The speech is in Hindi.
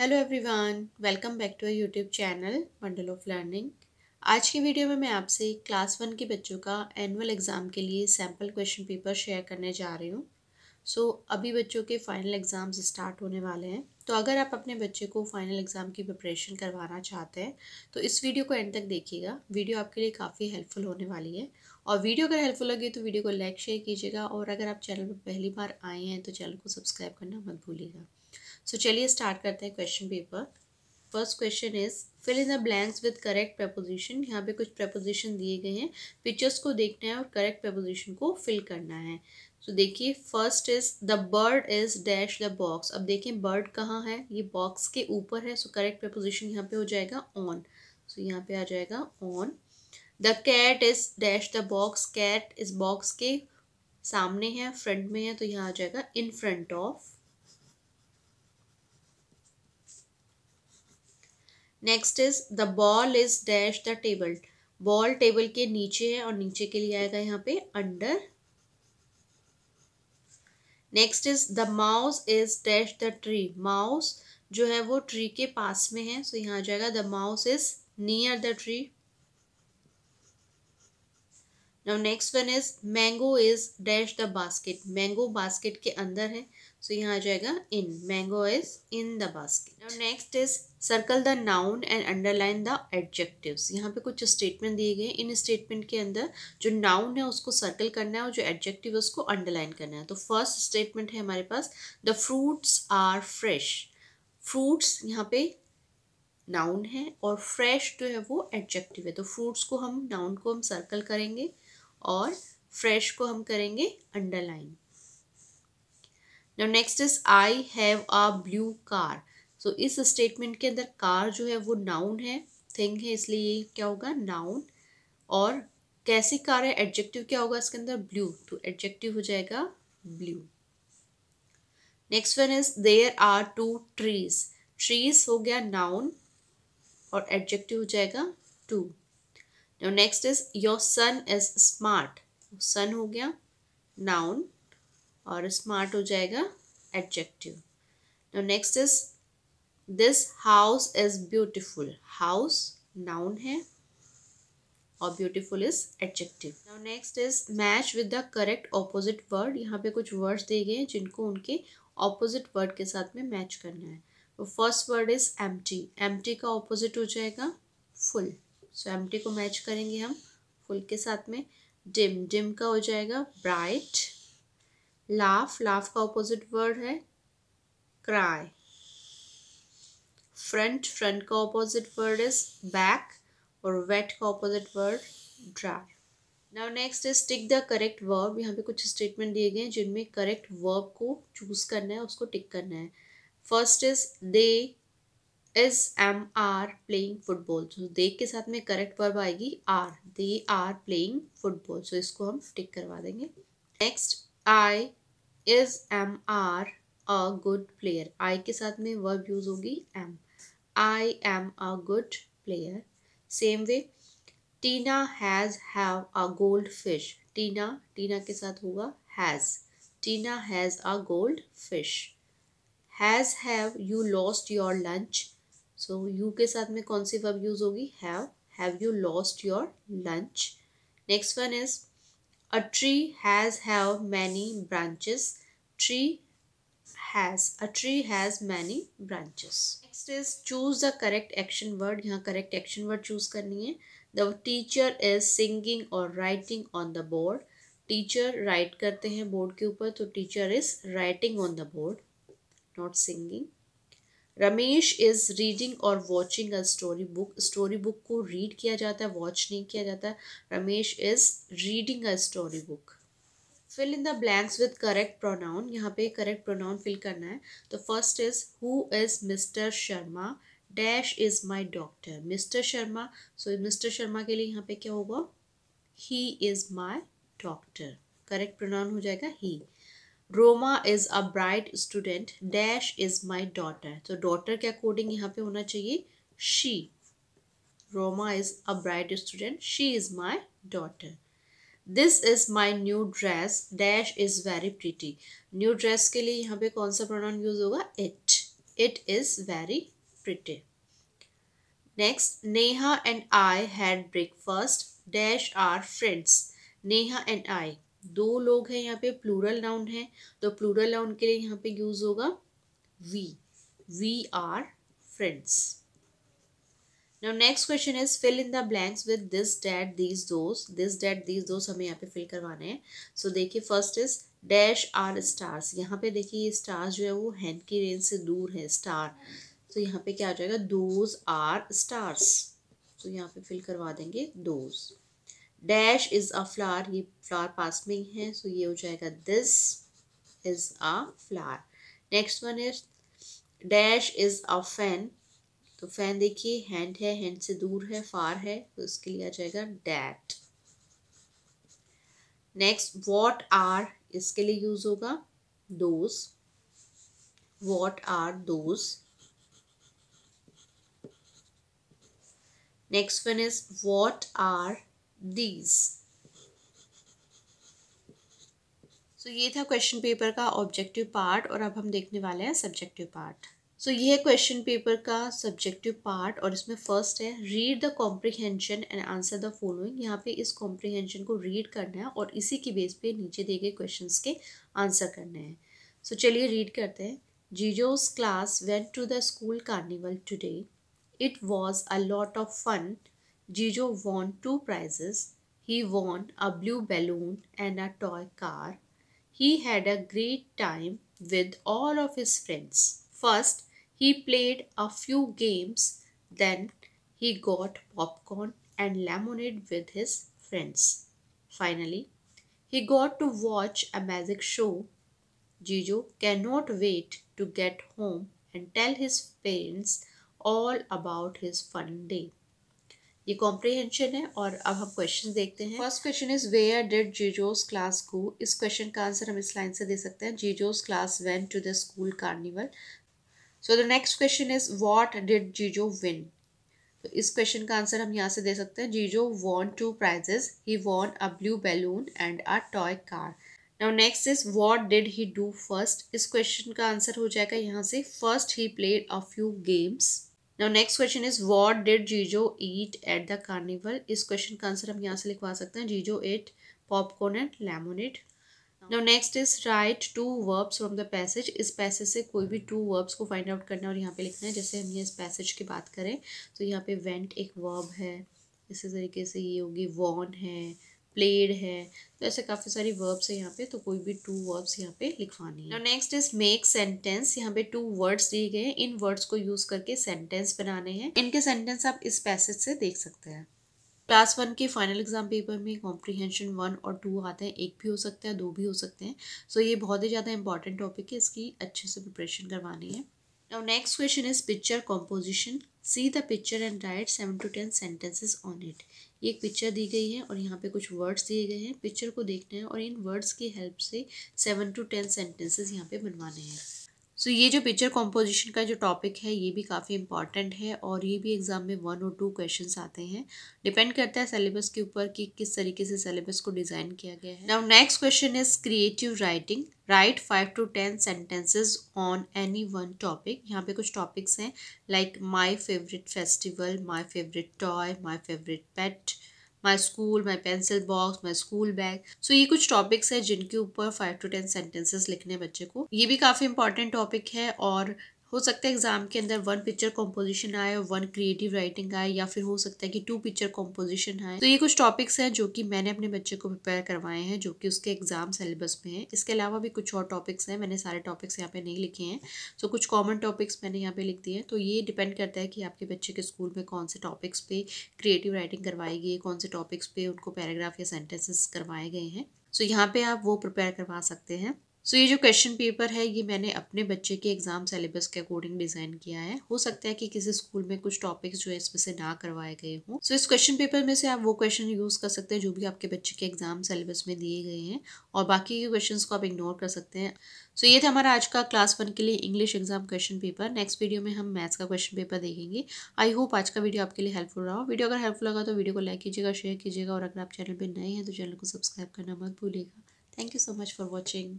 Hello everyone welcome back to YouTube channel Mandal of learning आज की वीडियो में मैं आपसे क्लास वन के बच्चों का एनुअल एग्ज़ाम के लिए सैम्पल क्वेश्चन पेपर शेयर करने जा रही हूँ सो so, अभी बच्चों के फाइनल एग्ज़ाम्स स्टार्ट होने वाले हैं तो अगर आप अपने बच्चे को फाइनल एग्ज़ाम की प्रिपरेशन करवाना चाहते हैं तो इस वीडियो को एंड तक देखिएगा वीडियो आपके लिए काफ़ी हेल्पफुल होने वाली है और वीडियो अगर हेल्पफुल लगे तो वीडियो को लाइक शेयर कीजिएगा और अगर आप चैनल पर पहली बार आए हैं तो चैनल को सब्सक्राइब करना मत भूलिएगा सो चलिए स्टार्ट करते हैं question paper first question is fill in the blanks with correct preposition यहाँ पे कुछ प्रपोजिशन दिए गए हैं पिक्चर्स को देखना है और करेक्ट प्रपोजिशन को फिल करना है सो देखिए first is the bird is dash the box अब देखें बर्ड कहाँ है ये बॉक्स के ऊपर है सो करेक्ट प्रपोजिशन यहाँ पे हो जाएगा ऑन सो so, यहाँ पे आ जाएगा on the cat is dash the box cat इस बॉक्स के सामने है फ्रंट में है तो यहाँ आ जाएगा in front of next is the ball is dash the table ball table के नीचे है और नीचे के लिए आएगा यहाँ पे under next is the mouse is dash the tree mouse जो है वो ट्री के पास में है सो so यहाँ आ जाएगा the mouse is near the tree next one is mango is dash the basket mango basket के अंदर है सो यहाँ आ जाएगा in mango is in the basket next is circle the noun and underline the adjectives यहाँ पे कुछ स्टेटमेंट दिए गए इन स्टेटमेंट के अंदर जो नाउन है उसको सर्कल करना है और जो एडजेक्टिव है उसको अंडरलाइन करना है तो फर्स्ट स्टेटमेंट है हमारे पास the fruits are fresh fruits यहाँ पे नाउन है और फ्रेश जो है वो एडजेक्टिव है तो फ्रूट्स को हम नाउन को हम सर्कल करेंगे और फ्रेश को हम करेंगे underline now next is I have a blue car so इस स्टेटमेंट के अंदर कार जो है वो नाउन है थिंग है इसलिए ये क्या होगा नाउन और कैसी कार है एडजेक्टिव क्या होगा इसके अंदर ब्लू तो एडजेक्टिव हो जाएगा blue next one is there are two trees trees हो गया नाउन और एडजेक्टिव हो जाएगा two next is your son is smart son हो गया नाउन और स्मार्ट हो जाएगा adjective next is this house is beautiful house noun है और beautiful is adjective next is match with the correct opposite word यहाँ पे कुछ वर्ड्स दिए गए हैं जिनको उनके ऑपोजिट वर्ड के साथ में मैच करना है तो first word is empty empty का ऑपोजिट हो जाएगा फुल सो एम टी को मैच करेंगे हम फुल के साथ में डिम डिम का हो जाएगा ब्राइट लाफ लाफ का ऑपोजिट वर्ड है क्राई फ्रंट फ्रंट का ऑपोजिट वर्ड इज बैक और वेट का opposite word dry now next is tick the correct verb यहाँ पे कुछ स्टेटमेंट दिए गए हैं जिनमें करेक्ट वर्ब को चूज करना है उसको टिक करना है first is they is am are playing football so they के साथ में करेक्ट वर्ब आएगी are they are playing football so इसको हम टिक करवा देंगे next I is am are a good player I के साथ में वर्ब यूज होगी am I am a good player same way Tina has have a goldfish Tina Tina के साथ होगा has Tina has a gold fish has have you lost your lunch so you के साथ में कौन सी वर्ब यूज़ होगी have have you lost your lunch next one is A tree has have many branches. Tree has a tree has many branches. Next is choose the correct action word. यहाँ correct action word choose करनी है. The teacher is singing or writing on the board. Teacher write करते हैं board के ऊपर तो teacher is writing on the board, not singing. Ramesh is reading और watching a story book story book को रीड किया जाता है वॉच नहीं किया जाता है Ramesh is reading a story book fill in the blanks with correct pronoun यहाँ पे करेक्ट प्रोनाउन फिल करना है तो first is who is Mister Sharma dash is my doctor Mister Sharma so Mister Sharma के लिए यहाँ पे क्या होगा he is my doctor correct pronoun हो जाएगा ही Roma is a bright student dash is my daughter तो डॉटर के अकॉर्डिंग यहाँ पे होना चाहिए she Roma is a bright student she is my daughter this is my new dress dash is very pretty new dress के लिए यहाँ पे कौन सा प्रोनाउन यूज़ होगा it it is very pretty next Neha and I had breakfast dash are friends Neha and I दो लोग हैं यहाँ पे प्लूरल नाउन है तो प्लूरल नाउन के लिए यहाँ पे यूज होगा we we are friends now next question is fill in the blanks with this that these those this that these those हमें यहाँ पे फिल करवाने हैं सो so, देखिए first is dash are stars यहाँ पे देखिए ये स्टार्स जो है वो हैंड की रेंज से दूर है स्टार तो so, यहाँ पे क्या आ जाएगा दोज आर स्टार्स तो यहाँ पे फिल करवा देंगे those dash is a flower ये फ्लावर पास में ही है सो so ये हो जाएगा this is a flower next one is dash is a fan तो फैन देखिए हैंड है हैंड से दूर है फार है तो इसके लिए आ जाएगा डैट नेक्स्ट वॉट आर इसके लिए यूज होगा those what are those next one is what are these so so, ये था क्वेश्चन पेपर का ऑब्जेक्टिव पार्ट और अब हम देखने वाले हैं सब्जेक्टिव पार्ट सो ये है क्वेश्चन पेपर का सब्जेक्टिव पार्ट और इसमें फर्स्ट है read the comprehension and answer the following यहाँ पे इस कॉम्प्रिहेंशन को रीड करना है और इसी के बेस पे नीचे दिए गए क्वेश्चंस के आंसर करने हैं सो so, चलिए रीड करते हैं Jijo's class went to the school carnival today it was a lot of fun Jijo won two prizes. He won a blue balloon and a toy car. He had a great time with all of his friends. First, he played a few games, then he got popcorn and lemonade with his friends. Finally, he got to watch a magic show. Jijo cannot wait to get home and tell his parents all about his fun day. ये कॉम्प्रिहेंशन है और अब हम क्वेश्चन देखते हैं first question is where did Jijo's class go इस क्वेश्चन का आंसर हम इस लाइन से दे सकते हैं Jijo's class went to the school carnival so the next question is what did Jijo win तो इस क्वेश्चन का आंसर हम यहाँ से दे सकते हैं Jijo won two prizes he won a blue balloon and a toy car now next is what did he do first इस क्वेश्चन का आंसर हो जाएगा यहाँ से first he played a few games now next question is what did Jijo eat at the carnival इस क्वेश्चन का आंसर हम यहाँ से लिखवा सकते हैं Jijo ate popcorn and lemonade now next is write two verbs from the passage इस पैसेज से कोई भी टू वर्ब्स को फाइंड आउट करना और यहाँ पे लिखना है जैसे हम ये इस पैसेज की बात करें तो यहाँ पे वेंट एक वर्ब है इसी तरीके से ये होगी वॉन है प्लेड है तो ऐसे काफ़ी सारी वर्ब्स है यहाँ पे तो कोई भी टू वर्ब्स यहाँ पे लिखवानी है नेक्स्ट इज मेक सेंटेंस यहाँ पे टू वर्ड्स दिए गए हैं इन वर्ड्स को यूज़ करके सेंटेंस बनाने हैं इनके सेंटेंस आप इस पैसेज से देख सकते हैं क्लास वन के फाइनल एग्जाम पेपर में कॉम्प्रीहेंशन वन और टू आते हैं एक भी हो सकता है दो भी हो सकते हैं सो so ये बहुत ही ज़्यादा इंपॉर्टेंट टॉपिक है इसकी अच्छे से प्रिपरेशन करवानी है Now next question is picture composition. See the picture and write seven to ten sentences on it. ये एक पिक्चर दी गई है और यहाँ पे कुछ वर्ड्स दिए गए हैं पिक्चर को देखना है और इन वर्ड्स की हेल्प से सेवन टू टेन सेंटेंसेस यहाँ पे बनवाने हैं सो so, ये जो पिक्चर कॉम्पोजिशन का जो टॉपिक है ये भी काफ़ी इंपॉर्टेंट है और ये भी एग्ज़ाम में वन और टू क्वेश्चन आते हैं डिपेंड करता है सिलेबस के ऊपर कि किस तरीके से सिलेबस को डिज़ाइन किया गया है now next question is creative writing write five to ten sentences on any one topic यहाँ पे कुछ टॉपिक्स हैं like my favourite festival my favourite toy my favourite pet my school my pencil box my school bag so ये कुछ टॉपिक्स हैं जिनके ऊपर फाइव टू टेन सेंटेंसेस लिखने बच्चे को ये भी काफ़ी इंपॉर्टेंट टॉपिक है और हो सकता है एग्ज़ाम के अंदर वन पिक्चर कॉम्पोजिशन आए और वन क्रिएटिव राइटिंग आए या फिर हो सकता है कि टू पिक्चर कॉम्पोजिशन आए तो ये कुछ टॉपिक्स हैं जो कि मैंने अपने बच्चे को प्रिपेयर करवाए हैं जो कि उसके एग्ज़ाम सिलेबस में हैं इसके अलावा भी कुछ और टॉपिक्स हैं मैंने सारे टॉपिक्स यहाँ पे नहीं लिखे हैं सो तो कुछ कॉमन टॉपिक्स मैंने यहाँ पे लिख दिए हैं तो ये डिपेंड करता है कि आपके बच्चे के स्कूल में कौन से टॉपिक्स पे क्रिएटिव राइटिंग करवाई गई है कौन से टॉपिक्स पे उनको पैराग्राफ या सेंटेंसेस करवाए गए हैं सो तो so, यहाँ पे आप वो प्रिपेयर करवा सकते हैं सो ये जो क्वेश्चन पेपर है ये मैंने अपने बच्चे के एग्ज़ाम सिलेबस के अकॉर्डिंग डिज़ाइन किया है हो सकता है कि किसी स्कूल में कुछ टॉपिक्स जो है इसमें से ना करवाए गए हों सो इस क्वेश्चन पेपर में से आप वो क्वेश्चन यूज़ कर सकते हैं जो भी आपके बच्चे के एग्ज़ाम सिलेबस में दिए गए हैं और बाकी के क्वेश्चन को आप इग्नोर कर सकते हैं सो ये था हमारा आज का क्लास वन के लिए English exam question paper next video में हम मैथ्स का क्वेश्चन पेपर देखेंगे आई होप आज का वीडियो आपके लिए हेल्पफुल रहा वीडियो अगर हेल्पफुल लगा तो वीडियो को लाइक कीजिएगा शेयर कीजिएगा और अगर आप चैनल पर नए हैं तो चैनल को सब्सक्राइब करना मत भूलिएगा thank you so much for watching